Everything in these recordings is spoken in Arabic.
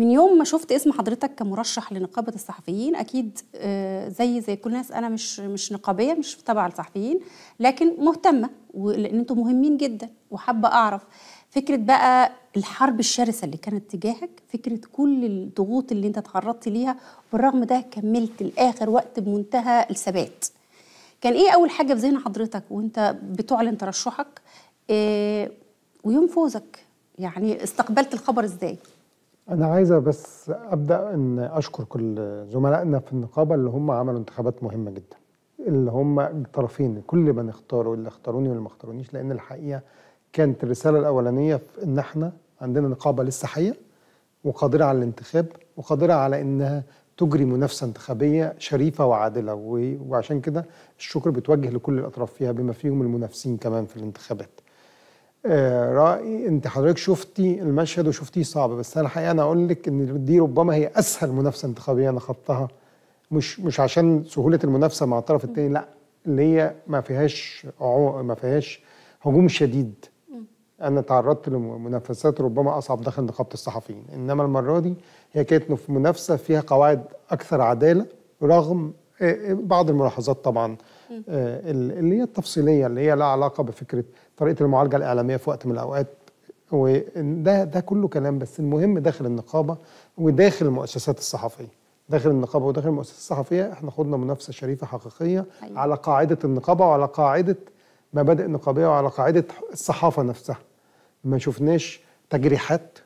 من يوم ما شفت اسم حضرتك كمرشح لنقابه الصحفيين اكيد آه، زي زي كل الناس انا مش مش نقابيه مش تبع الصحفيين لكن مهتمه لان انتم مهمين جدا وحابه اعرف فكره بقى الحرب الشرسه اللي كانت تجاهك فكره كل الضغوط اللي انت تعرضت ليها بالرغم ده كملت لاخر وقت بمنتهى الثبات كان ايه اول حاجه في ذهن حضرتك وانت بتعلن ترشحك إيه ويوم فوزك يعني استقبلت الخبر ازاي أنا عايزة بس أبدأ إن أشكر كل زملائنا في النقابة اللي هم عملوا انتخابات مهمة جدا اللي هم الطرفين كل من اختاروا اللي اختاروني واللي ما اختارونيش لأن الحقيقة كانت الرسالة الأولانية في إن إحنا عندنا نقابة لسه حية وقادرة على الانتخاب وقادرة على إنها تجري منافسة انتخابية شريفة وعادلة وعشان كده الشكر بيتوجه لكل الأطراف فيها بما فيهم المنافسين كمان في الانتخابات آه، رأي انت حضرتك شفتي المشهد وشفتيه صعب بس انا الحقيقه انا اقول لك ان دي ربما هي اسهل منافسه انتخابيه انا خضتها مش مش عشان سهوله المنافسه مع الطرف الثاني لا اللي هي ما فيهاش ما فيهاش هجوم شديد انا تعرضت لمنافسات ربما اصعب داخل نقابه الصحفيين انما المره دي هي كانت في منافسه فيها قواعد اكثر عداله رغم آه، آه، بعض الملاحظات طبعا آه، اللي هي التفصيليه اللي هي لها علاقه بفكره طريقه المعالجه الاعلاميه في وقت من الاوقات وده ده كله كلام بس المهم داخل النقابه وداخل المؤسسات الصحفيه داخل النقابه وداخل المؤسسات الصحفيه احنا خدنا منافسه شريفه حقيقيه أيوة. على قاعده النقابه وعلى قاعده مبادئ النقابيه وعلى قاعده الصحافه نفسها ما شفناش تجريحات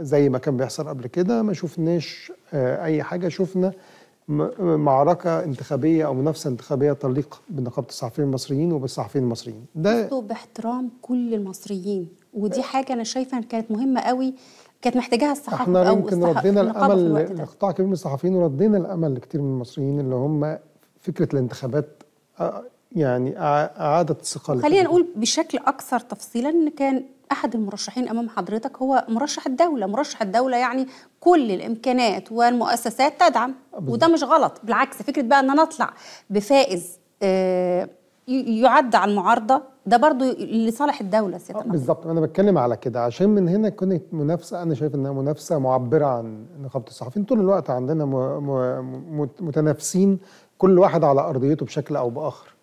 زي ما كان بيحصل قبل كده ما شفناش اي حاجه شفنا معركه انتخابيه او منافسه انتخابيه تليق بنقابه الصحفيين المصريين وبالصحفيين المصريين ده باحترام كل المصريين ودي إيه؟ حاجه انا شايفه كانت مهمه قوي كانت محتاجاها الصحافه احنا يمكن ردينا الامل لقطاع كبير من الصحفيين وردينا الامل لكثير من المصريين اللي هم فكره الانتخابات آه، يعني اعاده الثقه خلينا نقول بشكل اكثر تفصيلا ان كان احد المرشحين امام حضرتك هو مرشح الدوله مرشح الدوله يعني كل الامكانات والمؤسسات تدعم وده مش غلط بالعكس فكره بقى ان انا اطلع بفائز آه، يعد على المعارضه ده برضو لصالح الدوله سيادة آه، بالظبط انا بتكلم على كده عشان من هنا كانت منافسه انا شايف انها منافسه معبره عن نقابه الصحفيين طول الوقت عندنا متنافسين كل واحد على ارضيته بشكل او باخر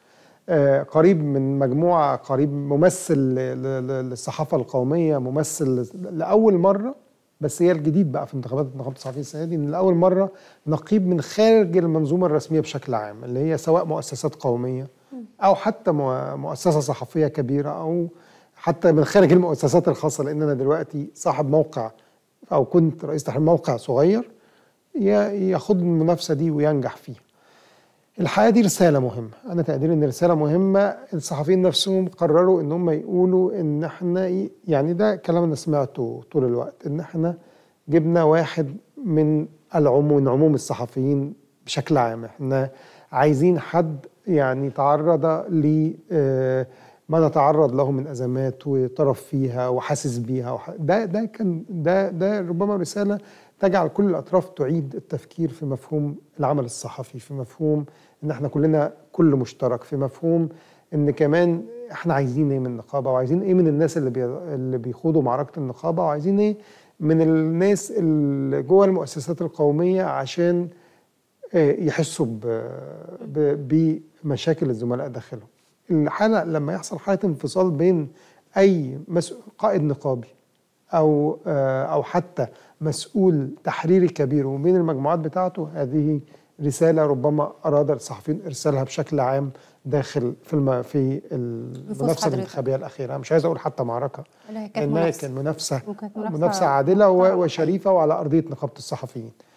آه، قريب من مجموعه قريب ممثل للصحافه القوميه ممثل لاول مره بس هي الجديد بقى في انتخابات النقابه الصحفيه السنه دي ان لاول مره نقيب من خارج المنظومه الرسميه بشكل عام اللي هي سواء مؤسسات قوميه او حتى مؤسسه صحفيه كبيره او حتى من خارج المؤسسات الخاصه لان انا دلوقتي صاحب موقع او كنت رئيس تحرير موقع صغير ياخد المنافسه دي وينجح فيها الحقيقه دي رساله مهمه انا تقديري ان رساله مهمه الصحفيين نفسهم قرروا ان هم يقولوا ان احنا يعني ده كلام انا سمعته طول الوقت ان احنا جبنا واحد من العموم من عموم الصحفيين بشكل عام احنا عايزين حد يعني تعرض ل آه، ما نتعرض له من ازمات وطرف فيها وحاسس بيها وح... ده ده كان ده ده ربما رساله تجعل كل الأطراف تعيد التفكير في مفهوم العمل الصحفي في مفهوم إن إحنا كلنا كل مشترك في مفهوم إن كمان إحنا عايزين إيه من النقابة وعايزين إيه من الناس اللي بي... اللي بيخوضوا معركة النقابة وعايزين إيه من الناس اللي جوه المؤسسات القومية عشان آه، يحسوا بمشاكل الزملاء داخلهم الحالة لما يحصل حالة انفصال بين أي قائد نقابي او آه، او حتى مسؤول تحريري كبير ومن المجموعات بتاعته هذه رساله ربما اراد الصحفيين ارسالها بشكل عام داخل في في المنافسه الانتخابيه الاخيره مش عايز اقول حتى معركه انها كانت منافسه منافسه عادله وشريفه وعلى ارضيه نقابه الصحفيين